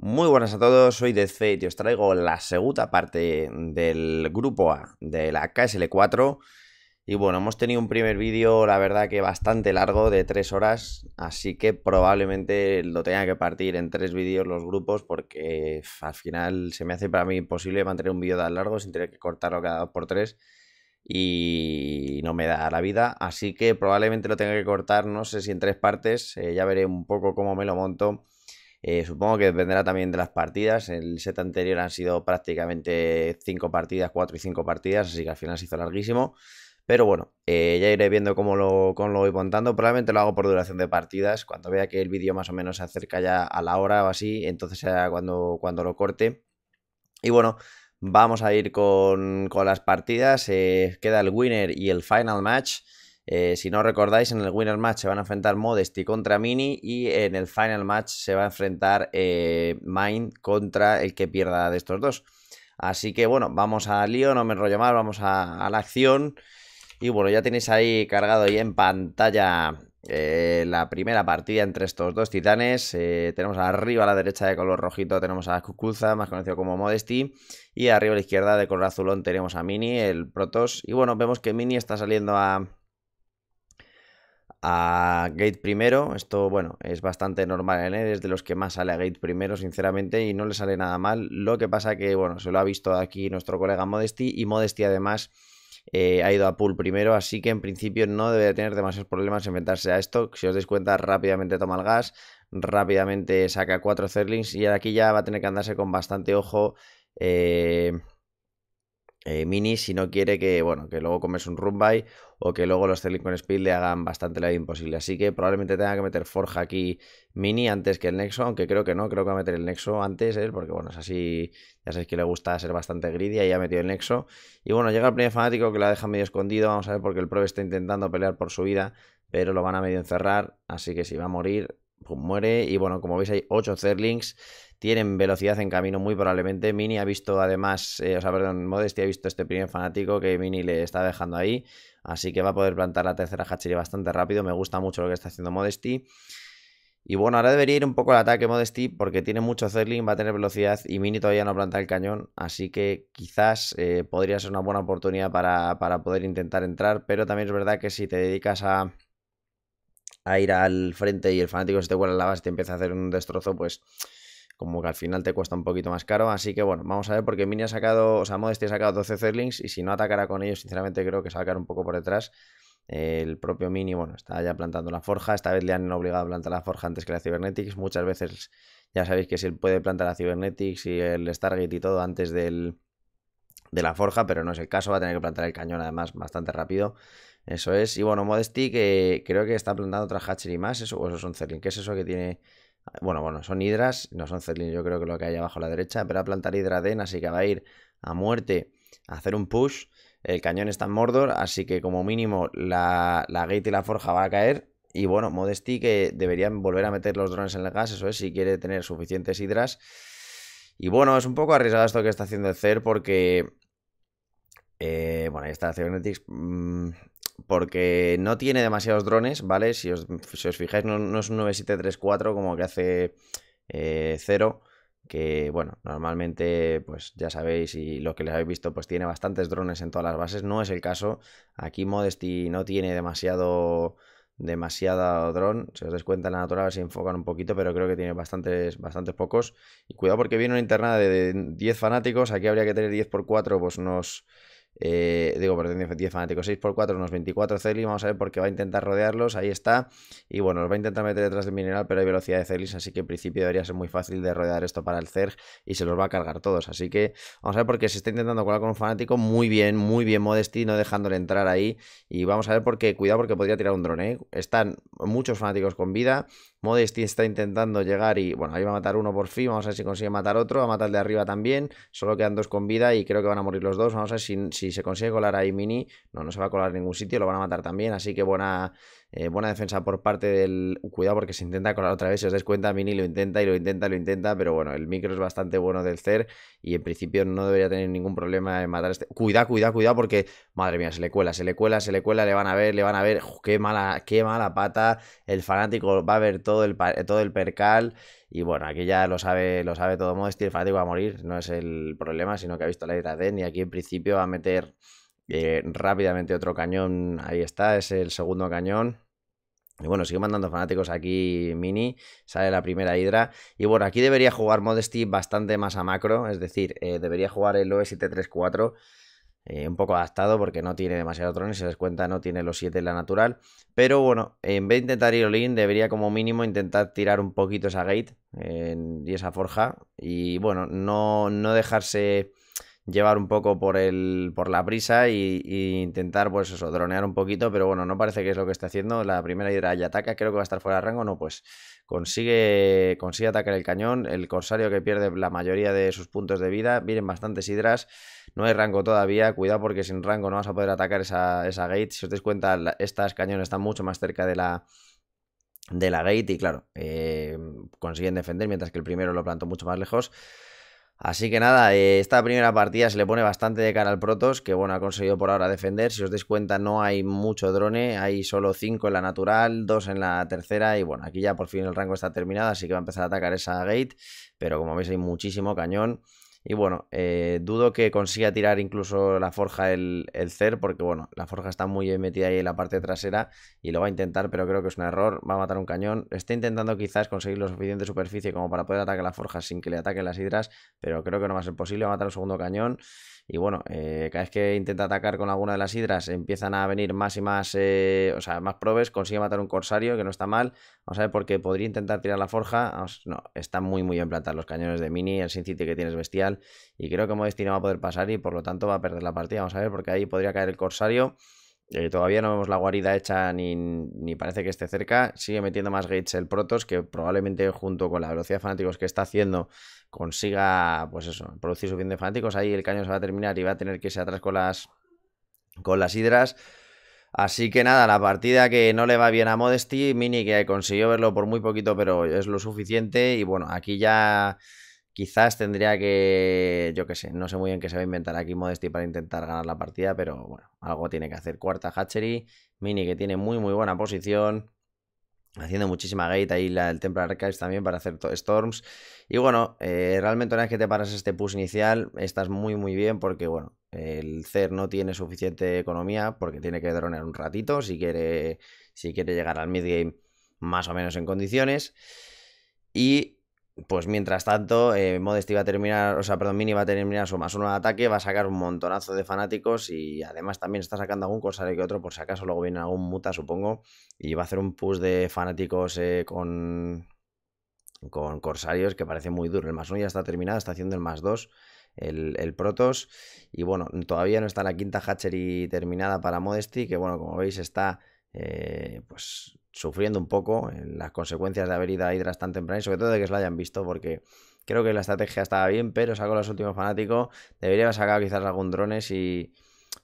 Muy buenas a todos, soy DeathFate y os traigo la segunda parte del grupo A de la KSL4. Y bueno, hemos tenido un primer vídeo, la verdad que bastante largo, de 3 horas, así que probablemente lo tenga que partir en tres vídeos los grupos porque al final se me hace para mí imposible mantener un vídeo tan largo sin tener que cortarlo cada 2 por 3 y no me da la vida, así que probablemente lo tenga que cortar, no sé si en tres partes, eh, ya veré un poco cómo me lo monto eh, supongo que dependerá también de las partidas. El set anterior han sido prácticamente 5 partidas, 4 y 5 partidas, así que al final se hizo larguísimo. Pero bueno, eh, ya iré viendo cómo lo, voy contando. Probablemente lo hago por duración de partidas. Cuando vea que el vídeo más o menos se acerca ya a la hora o así, entonces será cuando, cuando lo corte. Y bueno, vamos a ir con, las partidas. Eh, queda el winner y el final match. Eh, si no recordáis, en el Winner Match se van a enfrentar Modesty contra Mini y en el Final Match se va a enfrentar eh, Mind contra el que pierda de estos dos. Así que bueno, vamos a lío, no me enrollo más, vamos a, la acción. Y bueno, ya tenéis ahí cargado y en pantalla eh, la primera partida entre estos dos titanes. Eh, tenemos arriba a la derecha de color rojito tenemos a Cucuza, más conocido como Modesty. Y arriba a la izquierda de color azulón tenemos a Mini, el Protoss. Y bueno, vemos que Mini está saliendo a, a Gate primero. Esto, bueno, es bastante normal en ¿eh? él, es de los que más sale a Gate primero, sinceramente, y no le sale nada mal. Lo que pasa que, bueno, se lo ha visto aquí nuestro colega Modesty, y Modesty además eh, ha ido a pool primero, así que en principio no debe tener demasiados problemas enfrentarse a esto. Si os dais cuenta, rápidamente toma el gas, rápidamente saca cuatro Zerlings, y aquí ya va a tener que andarse con bastante ojo. Eh eh, mini si no quiere que, bueno, que luego comes un by o que luego los Silicones Speed le hagan bastante la vida imposible. Así que probablemente tenga que meter Forja aquí Mini antes que el Nexo, aunque creo que no, creo que va a meter el Nexo antes, ¿eh? porque bueno, es así, ya sabéis que le gusta ser bastante greedy y ha metido el Nexo. Y bueno, llega el primer fanático que la deja medio escondido, vamos a ver porque el probe está intentando pelear por su vida, pero lo van a medio encerrar, así que si va a morir pues muere. Y bueno, como veis hay 8 Zerlings. Tienen velocidad en camino muy probablemente. Mini ha visto además, eh, o sea, perdón, Modesty ha visto este primer fanático que Mini le está dejando ahí. Así que va a poder plantar la tercera Hatchery bastante rápido. Me gusta mucho lo que está haciendo Modesty. Y bueno, ahora debería ir un poco al ataque Modesty porque tiene mucho Zerling, va a tener velocidad y Mini todavía no planta el cañón. Así que quizás eh, podría ser una buena oportunidad para poder intentar entrar. Pero también es verdad que si te dedicas a a ir al frente y el fanático se te vuela la base y te empieza a hacer un destrozo, pues como que al final te cuesta un poquito más caro. Así que bueno, vamos a ver, porque Mini ha sacado, o sea, Modesty ha sacado 12 Zerlings y si no atacara con ellos, sinceramente creo que se va a un poco por detrás. El propio Mini, bueno, está ya plantando la forja. Esta vez le han obligado a plantar la forja antes que la Cybernetics. Muchas veces ya sabéis que se puede plantar la Cybernetics y el Stargate y todo antes del, de la forja, pero no es el caso. Va a tener que plantar el cañón además bastante rápido. Eso es. Y bueno, Modesty, que creo que está plantando otra hatchery más, eso, o un son ¿Qué es eso que tiene? Ah, bueno, bueno, son hidras, no son Zerlin, yo creo que lo que hay abajo a la derecha, pero a plantar hidraden, así que va a ir a muerte a hacer un push. El cañón está en Mordor, así que como mínimo la, la gate y la forja va a caer. Y bueno, Modesty que deberían volver a meter los drones en el gas, eso es, si quiere tener suficientes hidras. Y bueno, es un poco arriesgado esto que está haciendo el CER porque... Eh, bueno, ahí está Cybernetics. Mmm, porque no tiene demasiados drones, ¿vale? Si os, fijáis, no, es un 9734 como que hace eh, cero, que bueno, normalmente pues ya sabéis y lo que les habéis visto pues tiene bastantes drones en todas las bases, no es el caso, aquí Modesty no tiene demasiado demasiado dron, si os des cuenta en la natural se enfocan un poquito, pero creo que tiene bastantes, bastantes pocos, y cuidado porque viene una internada de 10 fanáticos, aquí habría que tener 10 x 4 pues unos eh, digo, perdón, 10 fanáticos, 6 x 4, unos 24 Celis. Vamos a ver porque va a intentar rodearlos. Ahí está. Y bueno, los va a intentar meter detrás del mineral, pero hay velocidad de Celis, así que en principio debería ser muy fácil de rodear esto para el Zerg y se los va a cargar todos. Así que vamos a ver porque se está intentando colar con un fanático muy bien, muy bien Modesty, no dejándole entrar ahí. Y vamos a ver porque, cuidado, porque podría tirar un drone. ¿eh? Están muchos fanáticos con vida. Modesty está intentando llegar y bueno, ahí va a matar uno por fin. Vamos a ver si consigue matar otro. Va a matar de arriba también. Solo quedan dos con vida y creo que van a morir los dos. Vamos a ver si si se consigue colar ahí Mini, no, no se va a colar en ningún sitio, lo van a matar también. Así que buena eh, buena defensa por parte del. Cuidado porque se intenta colar otra vez. Si os dais cuenta, Mini lo intenta y lo intenta, lo intenta. Pero bueno, el micro es bastante bueno del CER. Y en principio no debería tener ningún problema en matar este. Cuidado, cuidado, cuidado. Porque, madre mía, se le cuela, se le cuela, se le cuela. Le van a ver, le van a ver. qué, mala, qué mala pata. El fanático va a ver todo el, todo el percal. Y bueno, aquí ya lo sabe, lo sabe todo Modesty. El fanático va a morir. No es el problema, sino que ha visto la letra Y aquí en principio va a meter eh, rápidamente otro cañón, ahí está, es el segundo cañón. Y bueno, sigue mandando fanáticos aquí mini, sale la primera hidra. Y bueno, aquí debería jugar Modesty bastante más a macro, es decir, eh, debería jugar el OE734 eh, un poco adaptado porque no tiene demasiado drones, si les cuenta no tiene los 7 en la natural. Pero bueno, en vez de intentar ir all debería como mínimo intentar tirar un poquito esa gate eh, y esa forja. Y bueno, no, no dejarse llevar un poco por, el, por la prisa y, intentar, pues eso, dronear un poquito, pero bueno, no parece que es lo que está haciendo. La primera hidra ya ataca, creo que va a estar fuera de rango, no, pues consigue, consigue atacar el cañón, el corsario que pierde la mayoría de sus puntos de vida, vienen bastantes hidras, no hay rango todavía, cuidado porque sin rango no vas a poder atacar esa, esa gate, si os dais cuenta, estas cañones están mucho más cerca de la de la gate y claro, eh, consiguen defender mientras que el primero lo plantó mucho más lejos. Así que nada, eh, esta primera partida se le pone bastante de cara al Protos, que bueno, ha conseguido por ahora defender. Si os dais cuenta, no hay mucho drone, hay solo 5 en la natural, 2 en la tercera y bueno, aquí ya por fin el rango está terminado, así que va a empezar a atacar esa gate, pero como veis hay muchísimo cañón. Y bueno, eh, dudo que consiga tirar incluso la forja el, CER, porque bueno, la forja está muy metida ahí en la parte trasera y lo va a intentar, pero creo que es un error. Va a matar un cañón. Está intentando quizás conseguir lo suficiente superficie como para poder atacar la forja sin que le ataquen las hidras, pero creo que no va a ser posible. Va a matar un segundo cañón. Y bueno, eh, cada vez que intenta atacar con alguna de las hidras, empiezan a venir más y más, eh, o sea, más probes. Consigue matar un corsario, que no está mal. Vamos a ver, porque podría intentar tirar la forja. no, está muy, muy bien plantar los cañones de mini. El Sin City que tienes bestial. Y creo que Modestino va a poder pasar y por lo tanto va a perder la partida. Vamos a ver, porque ahí podría caer el corsario. Eh, todavía no vemos la guarida hecha ni, ni, parece que esté cerca. Sigue metiendo más gates el Protos que probablemente junto con la velocidad de fanáticos que está haciendo consiga, pues eso, producir de fanáticos. Ahí el caño se va a terminar y va a tener que irse atrás con las, con las hidras. Así que nada, la partida que no le va bien a Modesty, Mini que consiguió verlo por muy poquito, pero es lo suficiente. Y bueno, aquí ya Quizás tendría que, yo qué sé, no sé muy bien qué se va a inventar aquí Modesty para intentar ganar la partida, pero bueno, algo tiene que hacer. Cuarta Hatchery, Mini que tiene muy muy buena posición, haciendo muchísima gate ahí el Templar Archives también para hacer Storms. Y bueno, eh, realmente una vez que te paras este push inicial, estás muy muy bien porque bueno, el CER no tiene suficiente economía porque tiene que dronear un ratito si quiere, si quiere llegar al midgame más o menos en condiciones. Y pues mientras tanto, eh, Modesty va a terminar, o sea, perdón, Mini va a terminar su más uno de ataque, va a sacar un montonazo de fanáticos y además también está sacando algún corsario que otro, por si acaso luego viene algún muta, supongo, y va a hacer un push de fanáticos eh, con, con corsarios que parece muy duro. El más uno ya está terminado, está haciendo el más dos. El, el, Protos. Y bueno, todavía no está la quinta hatchery terminada para Modesty, que bueno, como veis está eh, pues sufriendo un poco en las consecuencias de haber ido a hidras tan temprano y sobre todo de que se lo hayan visto porque creo que la estrategia estaba bien, pero sacó los últimos fanáticos, debería haber sacado quizás algún drone si,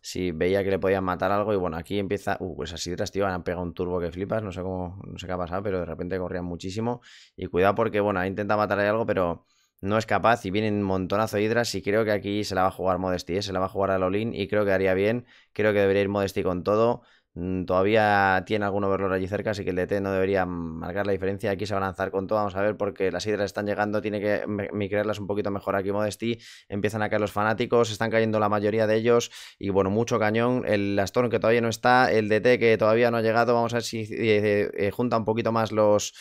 si veía que le podían matar algo y bueno, aquí empieza, uh, pues esas así Hydras, tío, han pegado un turbo que flipas, no sé cómo, no sé qué ha pasado, pero de repente corrían muchísimo y cuidado porque bueno, ha intentado matar algo, pero no es capaz y vienen un montonazo de hidras y creo que aquí se la va a jugar Modesty, ¿eh? se la va a jugar a Lolin y creo que haría bien, creo que debería ir Modesty con todo, Mm, todavía tiene algún overlord allí cerca, así que el DT no debería marcar la diferencia. Aquí se va a lanzar con todo, vamos a ver, porque las hidras están llegando, tiene que micrearlas un poquito mejor aquí Modesty. Empiezan a caer los fanáticos, están cayendo la mayoría de ellos y bueno, mucho cañón. El Astorn que todavía no está, el DT que todavía no ha llegado, vamos a ver si eh, eh, junta un poquito más los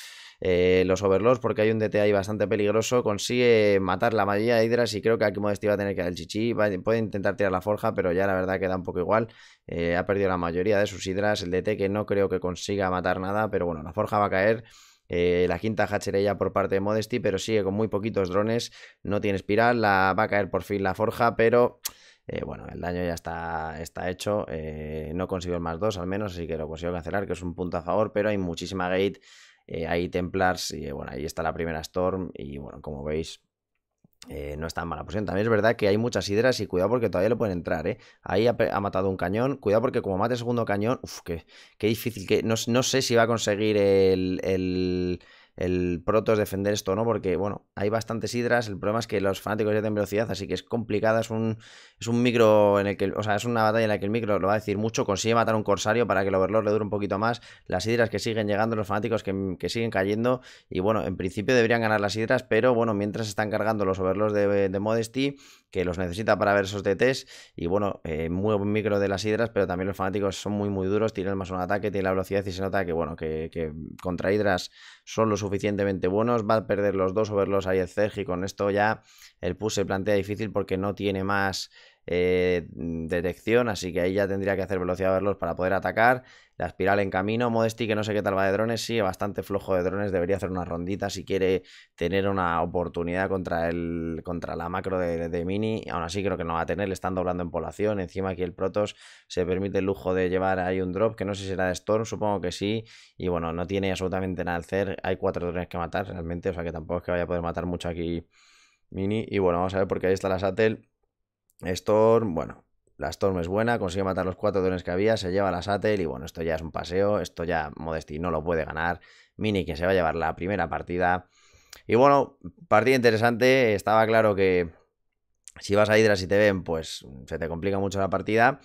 eh, los Overlords, porque hay un DT ahí bastante peligroso, consigue matar la mayoría de hidras y creo que aquí Modesty va a tener que dar el chichi, puede intentar tirar la forja, pero ya la verdad queda un poco igual, eh, ha perdido la mayoría de sus hidras el DT que no creo que consiga matar nada, pero bueno, la forja va a caer. Eh, la quinta ya por parte de Modesty, pero sigue con muy poquitos drones, no tiene espiral, la, va a caer por fin la forja, pero bueno, el daño ya está, está hecho, no consigo el más 2 al menos, así que lo consigo cancelar, que es un punto a favor, pero hay muchísima gate, eh, hay Templars y bueno, ahí está la primera Storm y bueno, como veis, eh, no está en mala posición. También es verdad que hay muchas hidras y cuidado porque todavía le pueden entrar, ¿eh? Ahí ha, matado un cañón. Cuidado porque como mate el segundo cañón, uff, qué, qué, difícil. Que, no, sé si va a conseguir el, el proto es defender esto, ¿no? Porque, bueno, hay bastantes hidras, el problema es que los fanáticos ya tienen velocidad, así que es complicada, es un, es un micro en el que, o sea, es una batalla en la que el micro lo va a decir mucho, consigue matar un corsario para que el overlord le dure un poquito más, las hidras que siguen llegando, los fanáticos que, siguen cayendo, y bueno, en principio deberían ganar las hidras, pero bueno, mientras están cargando los overlords de, de Modesty, que los necesita para ver esos DTs. Y bueno, eh, muy buen micro de las hidras, pero también los fanáticos son muy, muy duros. Tienen más un ataque, tienen la velocidad y se nota que, bueno, que, contra hidras son lo suficientemente buenos. Va a perder los dos o verlos ahí el cgi y con esto ya el push se plantea difícil porque no tiene más eh, detección, así que ahí ya tendría que hacer velocidad verlos para poder atacar. La espiral en camino, Modesty que no sé qué tal va de drones, sí, bastante flojo de drones, debería hacer una rondita si quiere tener una oportunidad contra, el, contra la macro de, Mini, aún así creo que no va a tener, le están doblando en población, encima aquí el Protos se permite el lujo de llevar ahí un drop, que no sé si será de Storm, supongo que sí, y bueno, no tiene absolutamente nada de hacer, hay cuatro drones que matar realmente, o sea que tampoco es que vaya a poder matar mucho aquí Mini, y bueno, vamos a ver porque ahí está la Satel Storm, bueno, la Storm es buena, consigue matar los cuatro drones que había, se lleva la Satel y bueno, esto ya es un paseo, esto ya Modesty no lo puede ganar. Mini que se va a llevar la primera partida. Y bueno, partida interesante, estaba claro que si vas a Hydra y te ven, pues se te complica mucho la partida.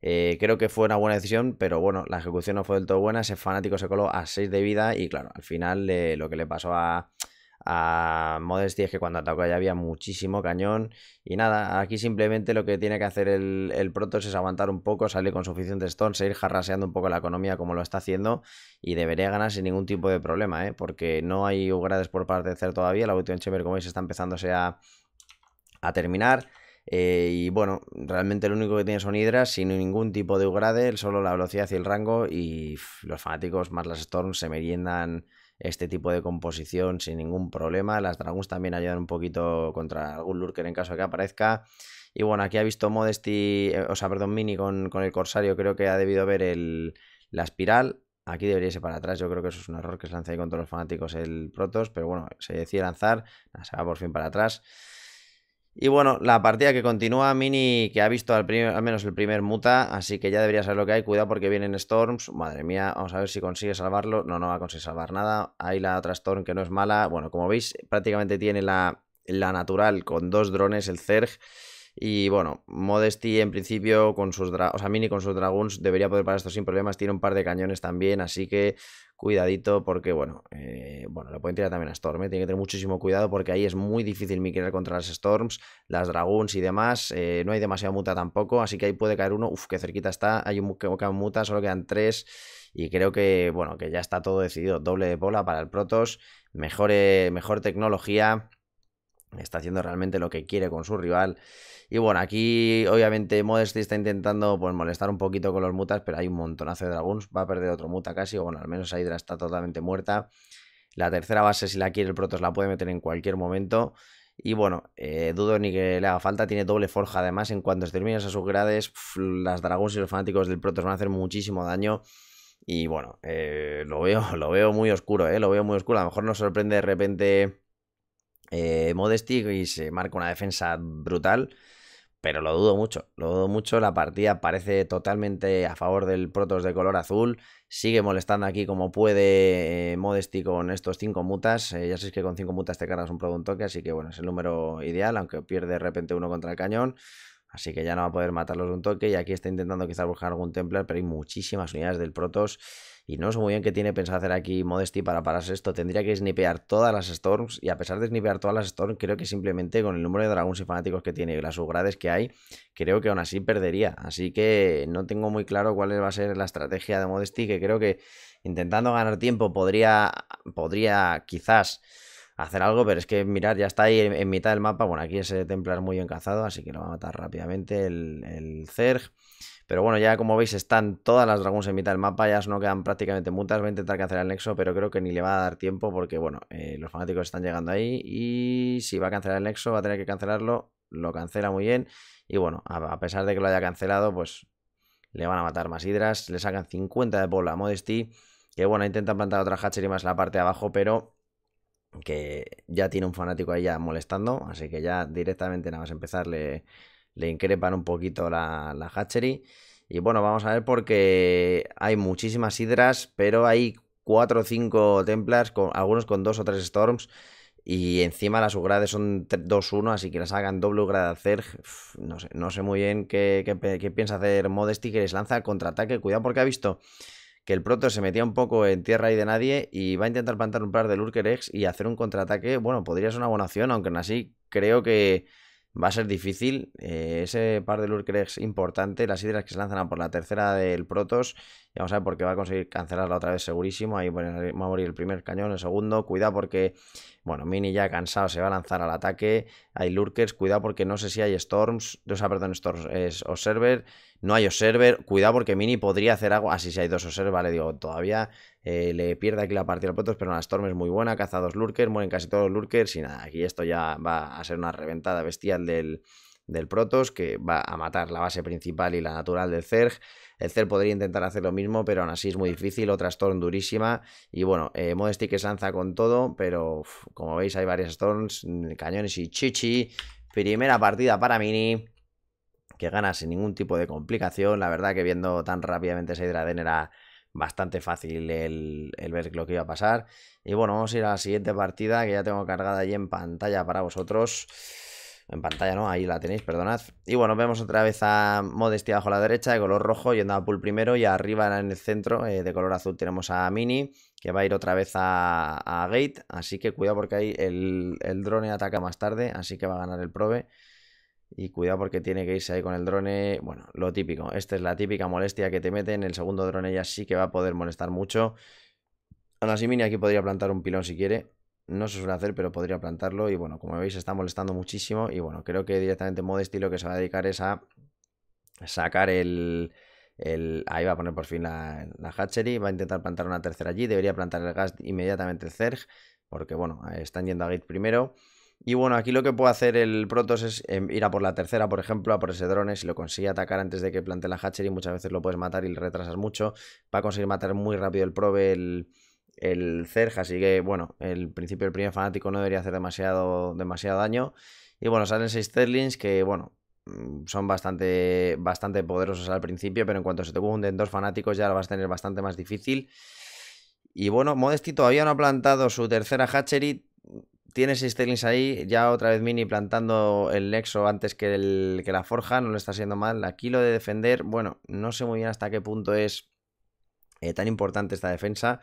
Eh, creo que fue una buena decisión, pero bueno, la ejecución no fue del todo buena. Ese fanático se coló a 6 de vida y claro, al final eh, lo que le pasó a, a Modesty es que cuando atacó ya había muchísimo cañón. Y nada, aquí simplemente lo que tiene que hacer el, el Protoss es aguantar un poco, salir con suficiente Storm, seguir ir jarraseando un poco la economía como lo está haciendo y debería ganar sin ningún tipo de problema, ¿eh? porque no hay upgrades por parte de Cer todavía. La última Chamber, como veis, está empezándose a, a terminar. Eh, y bueno, realmente lo único que tiene son hidras sin ningún tipo de Ugrade, solo la velocidad y el rango. Y los fanáticos más las Storms se meriendan este tipo de composición sin ningún problema. Las Dragons también ayudan un poquito contra algún Lurker en caso de que aparezca. Y bueno, aquí ha visto Modesty, eh, o sea, perdón, Mini con, con, el Corsario, creo que ha debido ver el, la espiral. Aquí debería irse para atrás, yo creo que eso es un error que se lanza ahí contra los fanáticos el Protos, pero bueno, se decide lanzar, se va por fin para atrás. Y bueno, la partida que continúa, Mini que ha visto al, al, menos el primer muta, así que ya debería saber lo que hay. Cuidado porque vienen Storms. Madre mía, vamos a ver si consigue salvarlo. No, no va a conseguir salvar nada. hay la otra Storm que no es mala. Bueno, como veis, prácticamente tiene la, la natural con dos drones, el Zerg. Y bueno, Modesty en principio con sus o sea, Mini con sus dragons debería poder parar esto sin problemas. Tiene un par de cañones también, así que cuidadito porque bueno, eh, bueno, lo pueden tirar también a Storm, eh, tiene que tener muchísimo cuidado porque ahí es muy difícil migrar contra las Storms, las Dragons y demás, eh, no hay demasiada muta tampoco, así que ahí puede caer uno, uf que cerquita está, hay un que muta, solo quedan tres y creo que bueno, que ya está todo decidido, doble de bola para el protos mejor, mejor tecnología, está haciendo realmente lo que quiere con su rival y bueno, aquí obviamente Modesty está intentando pues, molestar un poquito con los mutas, pero hay un montonazo de dragons, Va a perder otro muta casi, o bueno, al menos Hydra está totalmente muerta. La tercera base, si la quiere el Protoss, la puede meter en cualquier momento. Y bueno, eh, dudo ni que le haga falta, tiene doble forja además. En cuanto termines a sus grades, las dragons y los fanáticos del Protoss van a hacer muchísimo daño. Y bueno, eh, lo, veo, lo veo muy oscuro, eh, lo veo muy oscuro. A lo mejor nos sorprende de repente eh, Modesty y se marca una defensa brutal pero lo dudo mucho, lo dudo mucho. La partida parece totalmente a favor del Protos de color azul. Sigue molestando aquí como puede eh, Modesty con estos 5 mutas. Eh, ya sabéis que con 5 mutas te cargas un producto toque. así que bueno, es el número ideal, aunque pierde de repente uno contra el cañón. Así que ya no va a poder matarlos de un toque. Y aquí está intentando quizás buscar algún Templar, pero hay muchísimas unidades del Protos y no sé muy bien qué tiene pensado hacer aquí Modesty para pararse esto. Tendría que snipear todas las Storms. Y a pesar de snipear todas las Storms, creo que simplemente con el número de dragones y fanáticos que tiene y las subgrades que hay, creo que aún así perdería. Así que no tengo muy claro cuál va a ser la estrategia de Modesty, que creo que intentando ganar tiempo podría, podría quizás hacer algo, pero es que mirar, ya está ahí en, mitad del mapa. Bueno, aquí ese templar muy encazado así que lo va a matar rápidamente el, el Zerg. Pero bueno, ya como veis están todas las dragones en mitad del mapa, ya no quedan prácticamente mutas. Voy a intentar cancelar el nexo, pero creo que ni le va a dar tiempo porque, bueno, eh, los fanáticos están llegando ahí y si va a cancelar el nexo, va a tener que cancelarlo. Lo cancela muy bien y bueno, a, pesar de que lo haya cancelado, pues le van a matar más hidras. Le sacan 50 de bola a Modesty, que bueno, intenta plantar otra hatchery más en la parte de abajo, pero que ya tiene un fanático ahí ya molestando, así que ya directamente nada más empezarle le increpan un poquito la, la hatchery. Y bueno, vamos a ver porque hay muchísimas hidras, pero hay 4 o 5 Templars, con, algunos con 2 o 3 Storms. Y encima las Ugrades son 2-1, así que las hagan doble Ugrada hacer. No sé, no sé muy bien qué, piensa hacer Modesty, que les lanza contraataque. Cuidado porque ha visto que el Proto se metía un poco en tierra y de nadie y va a intentar plantar un par de Lurker y hacer un contraataque. Bueno, podría ser una buena opción, aunque aún así creo que va a ser difícil. Eh, ese par de lurkers es importante. Las hidras que se lanzan a por la tercera del Protos. ya vamos a ver qué va a conseguir cancelarla otra vez segurísimo. Ahí va a morir el primer cañón, el segundo. Cuidado porque, bueno, Mini ya cansado se va a lanzar al ataque. Hay Lurkers. Cuidado porque no sé si hay Storms. O sea, perdón, Storms. Es Observer no hay observer, cuidado porque Mini podría hacer algo, así si hay dos observer, vale, digo, todavía eh, le pierde aquí la partida al Protoss, pero la Storm es muy buena, caza dos lurkers, mueren casi todos los lurkers y nada, aquí esto ya va a ser una reventada bestial del, del Protoss que va a matar la base principal y la natural del Zerg. El Zerg podría intentar hacer lo mismo, pero aún así es muy difícil, otra Storm durísima. Y bueno, eh, Modesty que se con todo, pero como veis hay varias Storms, cañones y chichi. Primera partida para Mini que gana sin ningún tipo de complicación. La verdad que viendo tan rápidamente ese Hidraden era bastante fácil el, ver lo que iba a pasar. Y bueno, vamos a ir a la siguiente partida que ya tengo cargada ahí en pantalla para vosotros. En pantalla, ¿no? Ahí la tenéis, perdonad. Y bueno, vemos otra vez a Modestia bajo la derecha de color rojo yendo a Pool primero y arriba en el centro eh, de color azul tenemos a Mini que va a ir otra vez a, Gate. Así que cuidado porque ahí el, el drone ataca más tarde, así que va a ganar el Probe. Y cuidado porque tiene que irse ahí con el drone. Bueno, lo típico. Esta es la típica molestia que te meten. El segundo drone ya sí que va a poder molestar mucho. mini aquí podría plantar un pilón si quiere. No se suele hacer, pero podría plantarlo. Y bueno, como veis, está molestando muchísimo. Y bueno, creo que directamente Modesty lo que se va a dedicar es a sacar el... el... ahí va a poner por fin la, la, hatchery. Va a intentar plantar una tercera allí. Debería plantar el gas inmediatamente el Zerg. Porque bueno, están yendo a Gate primero. Y bueno, aquí lo que puede hacer el Protoss es em, ir a por la tercera, por ejemplo, a por ese drone. Si lo consigue atacar antes de que plante la Hatchery, muchas veces lo puedes matar y le retrasas mucho. Va a conseguir matar muy rápido el Probe, el, el Zerg. Así que, bueno, el principio del primer fanático no debería hacer demasiado, demasiado daño. Y bueno, salen 6 Sterlings que, bueno, mm, son bastante, bastante poderosos al principio, pero en cuanto se te hunden dos fanáticos ya lo vas a tener bastante más difícil. Y bueno, Modesti todavía no ha plantado su tercera hatchery tienes Zerlings ahí, ya otra vez Mini plantando el Nexo antes que, el, que la Forja, no le está haciendo mal. Aquí lo de defender, bueno, no sé muy bien hasta qué punto es eh, tan importante esta defensa.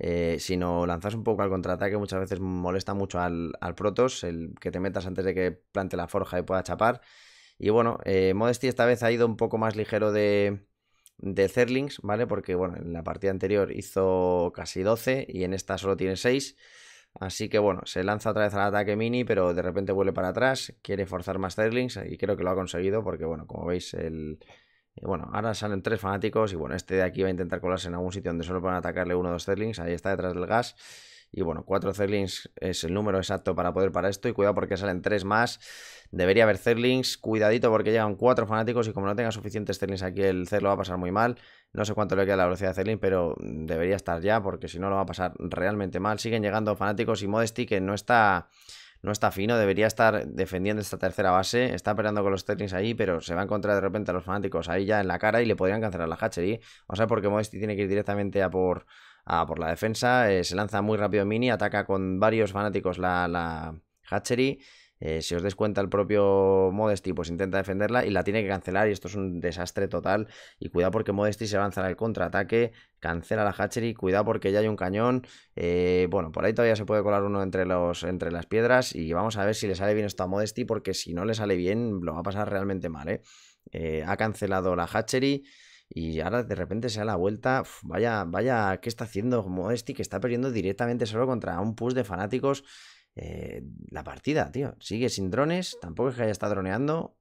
Eh, sino lanzas un poco al contraataque, muchas veces molesta mucho al, al, Protos, el que te metas antes de que plante la forja y pueda chapar. Y bueno, eh, Modesty esta vez ha ido un poco más ligero de, de Zerlings, ¿vale? Porque bueno, en la partida anterior hizo casi 12 y en esta solo tiene 6. Así que bueno, se lanza otra vez al ataque mini, pero de repente vuelve para atrás, quiere forzar más Sterlings y creo que lo ha conseguido porque bueno, como veis, el... Eh, bueno, ahora salen tres fanáticos y bueno, este de aquí va a intentar colarse en algún sitio donde solo puedan atacarle uno o dos Sterlings, ahí está detrás del gas. Y bueno, cuatro Zerlings es el número exacto para poder para esto. Y cuidado porque salen tres más. Debería haber Zerlings, cuidadito porque llegan cuatro fanáticos y como no tenga suficientes Zerlings aquí el Zer lo va a pasar muy mal. No sé cuánto le queda la velocidad de Zerling, pero debería estar ya porque si no lo va a pasar realmente mal. Siguen llegando fanáticos y Modesty que no está no está fino, debería estar defendiendo esta tercera base, está peleando con los Zerlings ahí, pero se va a encontrar de repente a los fanáticos ahí ya en la cara y le podrían cancelar la hatchery. O sea, porque Modesty tiene que ir directamente a por, por la defensa, eh, se lanza muy rápido Mini, ataca con varios fanáticos la, la hatchery. Eh, si os des cuenta, el propio Modesty pues intenta defenderla y la tiene que cancelar y esto es un desastre total. Y cuidado porque Modesty se lanzar al contraataque, cancela la Hatchery, cuidado porque ya hay un cañón. Eh, bueno, por ahí todavía se puede colar uno entre, los, entre las piedras y vamos a ver si le sale bien esto a Modesty porque si no le sale bien lo va a pasar realmente mal. ¿eh? ha cancelado la Hatchery. Y ahora de repente se da la vuelta. vaya, vaya, ¿qué está haciendo Modesty? Que está perdiendo directamente solo contra un push de fanáticos eh, la partida, tío, sigue sin drones, tampoco es que haya estado droneando.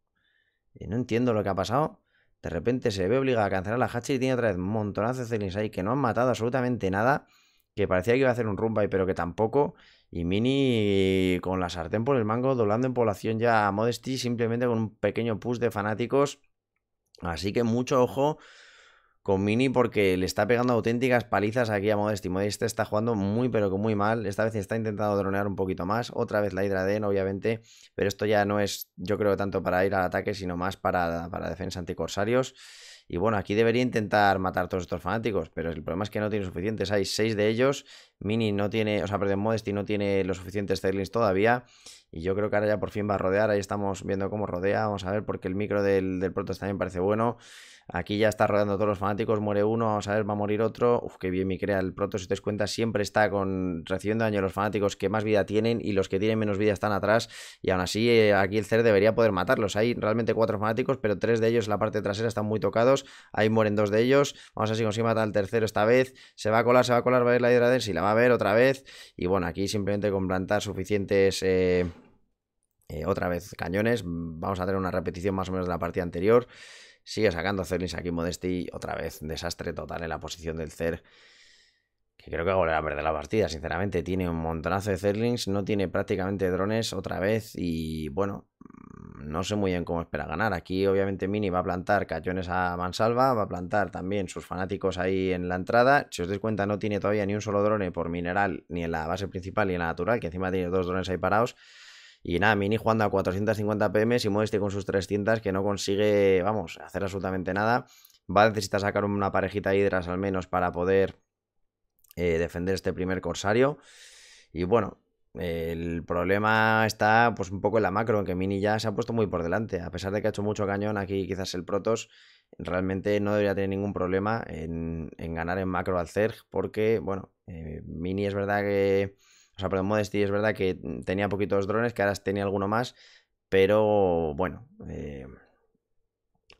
Eh, no entiendo lo que ha pasado. De repente se ve obligado a cancelar la hacha y tiene otra vez montonazo de Zenis ahí que no han matado absolutamente nada. Que parecía que iba a hacer un rumba pero que tampoco. Y Mini con la sartén por el mango, doblando en población ya a Modesty, simplemente con un pequeño push de fanáticos. Así que mucho ojo con Mini porque le está pegando auténticas palizas aquí a Modesti. Este está jugando muy pero que muy mal. Esta vez está intentando dronear un poquito más. Otra vez la Hydra Den, obviamente. Pero esto ya no es, yo creo, tanto para ir al ataque, sino más para, para defensa anticorsarios. Y bueno, aquí debería intentar matar a todos estos fanáticos, pero el problema es que no tiene suficientes. Hay seis de ellos Mini no tiene, o sea, perdón, Modesty no tiene los suficientes tailings todavía. Y yo creo que ahora ya por fin va a rodear. Ahí estamos viendo cómo rodea. Vamos a ver, porque el micro del, del Protoss también parece bueno. Aquí ya está rodeando todos los fanáticos. Muere uno, vamos a ver, va a morir otro. Uf, qué bien mi crea. El Protoss, si te das cuenta, siempre está con recibiendo daño a los fanáticos que más vida tienen y los que tienen menos vida están atrás. Y aún así, eh, aquí el CER debería poder matarlos. Hay realmente cuatro fanáticos, pero tres de ellos en la parte trasera están muy tocados. Ahí mueren dos de ellos. Vamos a ver si consigue matar al tercero esta vez. Se va a colar, se va a colar, va a ir la Hydra Dense y la a ver otra vez. Y bueno, aquí simplemente con plantar suficientes... Eh, eh, otra vez cañones, vamos a tener una repetición más o menos de la partida anterior. Sigue sacando Zerlings aquí Modesty, otra vez desastre total en la posición del Cer que creo que volverá a perder la partida, sinceramente. Tiene un montonazo de Zerlings, no tiene prácticamente drones otra vez y bueno, no sé muy bien cómo espera ganar. Aquí, obviamente, Mini va a plantar cachones a Mansalva, va a plantar también sus fanáticos ahí en la entrada. Si os dais cuenta, no tiene todavía ni un solo drone por mineral, ni en la base principal ni en la natural, que encima tiene dos drones ahí parados. Y nada, Mini jugando a 450 PM, si Modeste con sus 300, que no consigue, vamos, hacer absolutamente nada. Va a necesitar sacar una parejita de hidras al menos para poder eh, defender este primer corsario. Y bueno, el problema está pues un poco en la macro, que Mini ya se ha puesto muy por delante. A pesar de que ha hecho mucho cañón aquí, quizás el Protos realmente no debería tener ningún problema en, ganar en macro al CERG, porque, bueno, eh, Mini es verdad que... O sea, perdón, Modesty es verdad que tenía poquitos drones, que ahora tenía alguno más, pero bueno, eh,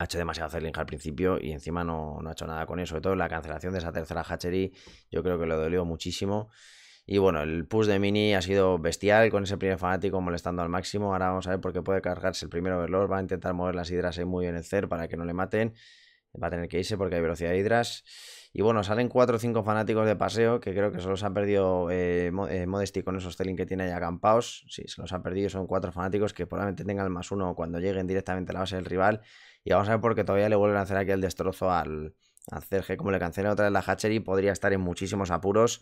ha hecho demasiado Zerling al principio y encima no, ha hecho nada con eso. Sobre todo la cancelación de esa tercera hatchery, yo creo que lo dolió muchísimo. Y bueno, el push de Mini ha sido bestial con ese primer fanático molestando al máximo. Ahora vamos a ver por qué puede cargarse el primero velor Va a intentar mover las hidras ahí muy bien el CER para que no le maten. Va a tener que irse porque hay velocidad de hidras. Y bueno, salen 4 o 5 fanáticos de paseo que creo que solo se los han perdido eh, eh, Modesty con esos Telling que tiene ahí acampados. Sí, se los ha perdido. Son 4 fanáticos que probablemente tengan el más uno cuando lleguen directamente a la base del rival. Y vamos a ver por qué todavía le vuelven a hacer aquí el destrozo al, al Cerge. Como le cancela otra vez la Hatchery, podría estar en muchísimos apuros.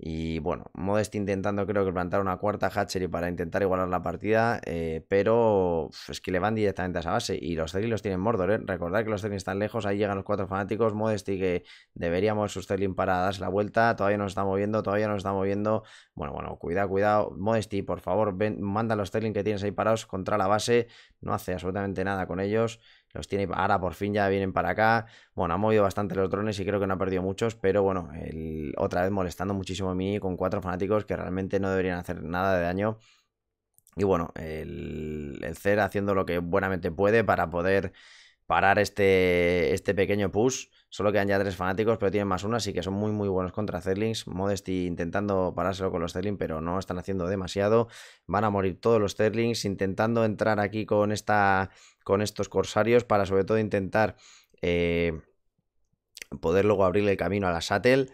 Y bueno, Modesty intentando creo que plantar una cuarta Hatchery para intentar igualar la partida, eh, pero es que le van directamente a esa base y los Celin los tienen Mordor, ¿eh? Recordad que los Celin están lejos, ahí llegan los cuatro fanáticos, Modesty que deberíamos mover sus para darse la vuelta, todavía no se está moviendo, todavía no se está moviendo, bueno, bueno, cuidado, cuidado, Modesty, por favor, manda los que tienes ahí parados contra la base, no hace absolutamente nada con ellos, los tiene ahora por fin ya vienen para acá. Bueno, ha movido bastante los drones y creo que no ha perdido muchos, pero bueno, otra vez molestando muchísimo a mí con cuatro fanáticos que realmente no deberían hacer nada de daño. Y bueno, el, el CER haciendo lo que buenamente puede para poder parar este, este pequeño push. Solo quedan ya tres fanáticos, pero tienen más una. así que son muy, muy buenos contra Zerlings. Modesty intentando parárselo con los Zerlings, pero no están haciendo demasiado. Van a morir todos los Zerlings, intentando entrar aquí con, esta, con estos corsarios para sobre todo intentar eh, poder luego abrirle el camino a la Shuttle.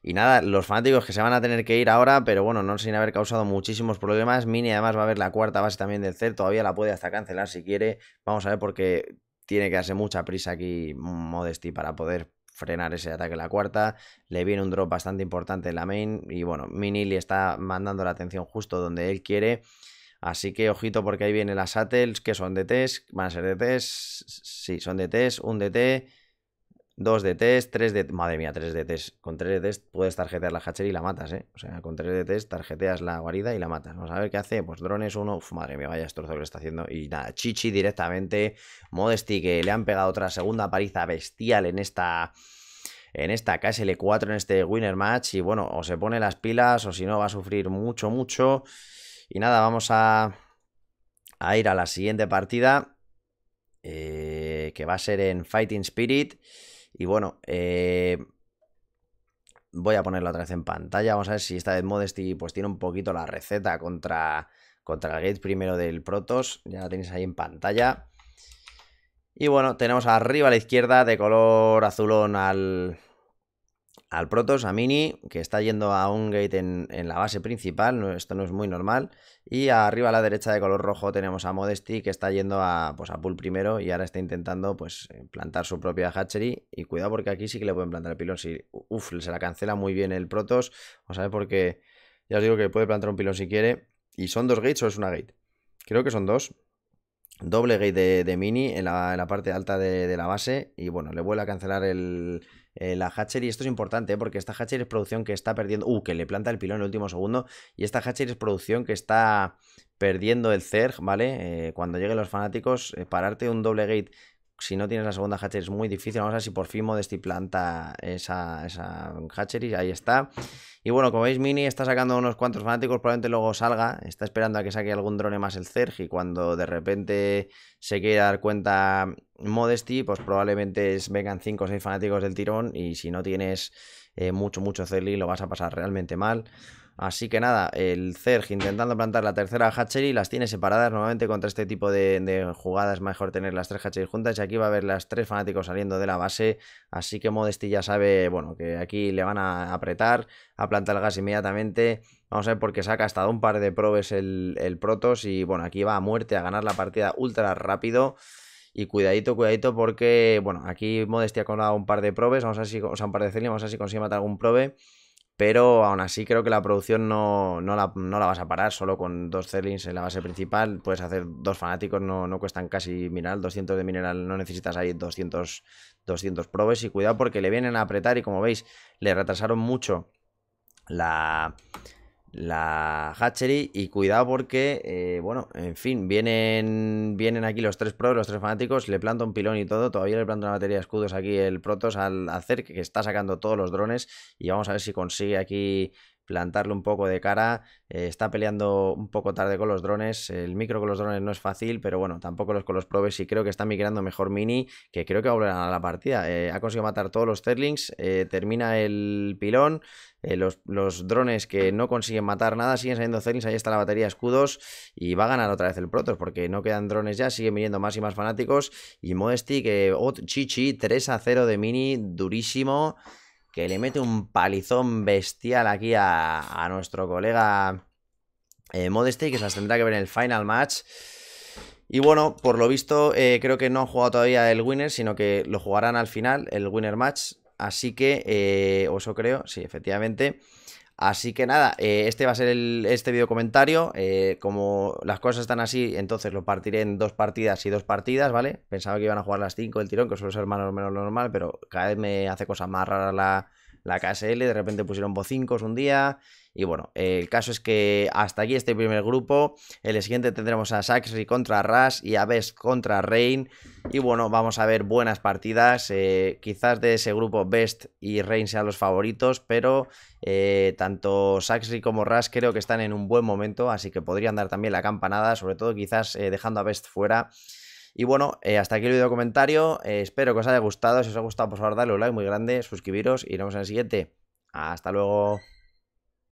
Y nada, los fanáticos que se van a tener que ir ahora, pero bueno, no sin haber causado muchísimos problemas. Mini además va a ver la cuarta base también del CER, todavía la puede hasta cancelar si quiere. Vamos a ver porque tiene que darse mucha prisa aquí Modesty para poder frenar ese ataque en la cuarta. Le viene un drop bastante importante en la main. Y bueno, Minili está mandando la atención justo donde él quiere. Así que ojito porque ahí vienen las Sattles, que son DTs, van a ser DTs, sí, son DTs, un DT, 2 de test, 3 de Madre mía, 3 de test. Con 3 de test puedes tarjetear la Hacher y la matas, ¿eh? O sea, con 3 de test tarjeteas la guarida y la matas. Vamos a ver qué hace. Pues drones uno. madre mía, vaya estrozo que le está haciendo. Y nada, Chichi directamente. Modesty que le han pegado otra segunda pariza bestial en esta en esta KSL4, en este Winner Match. Y bueno, o se pone las pilas o si no va a sufrir mucho, mucho. Y nada, vamos a, a ir a la siguiente partida. Eh, que va a ser en Fighting Spirit. Y bueno, eh, voy a ponerlo otra vez en pantalla. Vamos a ver si esta vez Modesty pues, tiene un poquito la receta contra, contra el gate primero del protos Ya la tenéis ahí en pantalla. Y bueno, tenemos arriba a la izquierda de color azulón al, al Protoss, a Mini, que está yendo a un gate en, la base principal, esto no es muy normal. Y arriba a la derecha de color rojo tenemos a Modesty, que está yendo a, pues, a pool primero y ahora está intentando pues, eh, plantar su propia hatchery. Y cuidado porque aquí sí que le pueden plantar el pilón. Si, uf, se la cancela muy bien el Protos, O a porque ya os digo que puede plantar un pilón si quiere. ¿Y son dos gates o es una gate? Creo que son dos doble gate de, mini en la, parte alta de, la base y bueno, le vuelve a cancelar el, eh, la la y esto es importante, ¿eh? porque esta hatcher es producción que está perdiendo. Uh, que le planta el pilón en el último segundo. Y esta hatcher es producción que está perdiendo el CERG, ¿vale? Eh, cuando lleguen los fanáticos, pararte un doble gate si no tienes la segunda hatchery es muy difícil. Vamos a ver si por fin Modesty planta esa, esa hatchery. Ahí está. Y bueno, como veis, Mini está sacando unos cuantos fanáticos. Probablemente luego salga. Está esperando a que saque algún drone más el y Cuando de repente se quiera dar cuenta Modesty, pues probablemente vengan 5 o 6 fanáticos del tirón. Y si no tienes eh, mucho, mucho y lo vas a pasar realmente mal. Así que nada, el Zerg intentando plantar la tercera hatchery, las tiene separadas normalmente contra este tipo de, jugadas, es mejor tener las tres hatcheries juntas y aquí va a haber las tres fanáticos saliendo de la base, así que Modestia ya sabe, bueno, que aquí le van a apretar, a plantar el gas inmediatamente, vamos a ver porque saca hasta un par de probes el, Protos y bueno, aquí va a muerte a ganar la partida ultra rápido. Y cuidadito, cuidadito, porque, bueno, aquí Modestia ha colado un par de probes. Vamos a ver si, o sea, un par de vamos a ver si consigue matar algún probe pero aún así creo que la producción no, no, la, vas a parar, solo con dos Zerlings en la base principal puedes hacer dos fanáticos, no, no cuestan casi mineral, 200 de mineral, no necesitas ahí 200, 200 probes y cuidado porque le vienen a apretar y como veis le retrasaron mucho la, la Hatchery. Y cuidado porque, eh, bueno, en fin, vienen, vienen aquí los tres pros, los tres fanáticos, le planta un pilón y todo. Todavía le planto una batería de escudos aquí el Protos al hacer, que está sacando todos los drones. Y vamos a ver si consigue aquí plantarle un poco de cara. Eh, está peleando un poco tarde con los drones. El micro con los drones no es fácil, pero bueno, tampoco los con los probes. Y creo que está migrando mejor Mini, que creo que va a la partida. Eh, ha conseguido matar todos los terlings eh, termina el pilón. Los, drones que no consiguen matar nada siguen saliendo Zerlings, Ahí está la batería escudos. Y va a ganar otra vez el Protos, porque no quedan drones ya. Siguen viniendo más y más fanáticos. Y Modesty, que chichi, 3 a 0 de Mini, durísimo le mete un palizón bestial aquí a, nuestro colega eh, Modesty, que se las tendrá que ver en el final match. Y bueno, por lo visto, eh, creo que no han jugado todavía el winner, sino que lo jugarán al final, el winner match. Así que, eh, eso creo, sí, efectivamente. Así que nada, eh, este va a ser este video comentario. Eh, como las cosas están así, entonces lo partiré en dos partidas y dos partidas, ¿vale? Pensaba que iban a jugar las cinco del tirón, que suele ser más o menos lo normal, pero cada vez me hace cosas más raras la, la KSL. De repente pusieron bocincos un día y bueno, el caso es que hasta aquí este primer grupo. En el siguiente tendremos a Saxri contra Ras y a Best contra Rain. Y bueno, vamos a ver buenas partidas. Eh, quizás de ese grupo Best y Rain sean los favoritos, pero eh, tanto Saxri como Ras creo que están en un buen momento, así que podrían dar también la campanada, sobre todo quizás eh, dejando a Best fuera. Y bueno, hasta aquí el video comentario. espero que os haya gustado. Si os ha gustado, por favor, dadle un like muy grande, suscribiros y nos vemos en el siguiente. Hasta luego.